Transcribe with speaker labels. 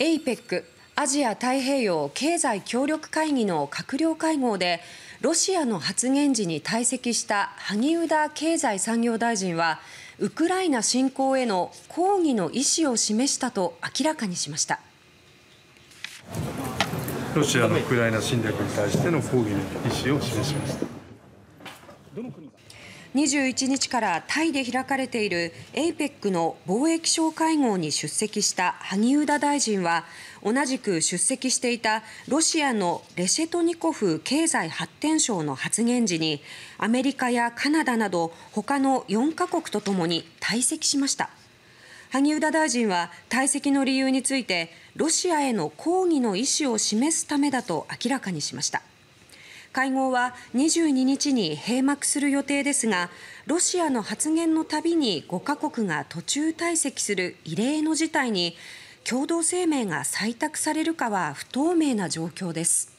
Speaker 1: APEC・ アジア太平洋経済協力会議の閣僚会合でロシアの発言時に退席した萩生田経済産業大臣はウクライナ侵攻への抗議の意思を示したと明らかにしました。
Speaker 2: ロシアのウクライナ侵略に対しての抗議の意思を示しました。
Speaker 1: 21日からタイで開かれている APEC の貿易相会合に出席した萩生田大臣は同じく出席していたロシアのレシェトニコフ経済発展相の発言時にアメリカやカナダなど他の4カ国とともに退席しました。萩生田大臣は退席の理由についてロシアへの抗議の意思を示すためだと明らかにしました。会合は22日に閉幕する予定ですがロシアの発言のたびに5カ国が途中退席する異例の事態に共同声明が採択されるかは不透明な状況です。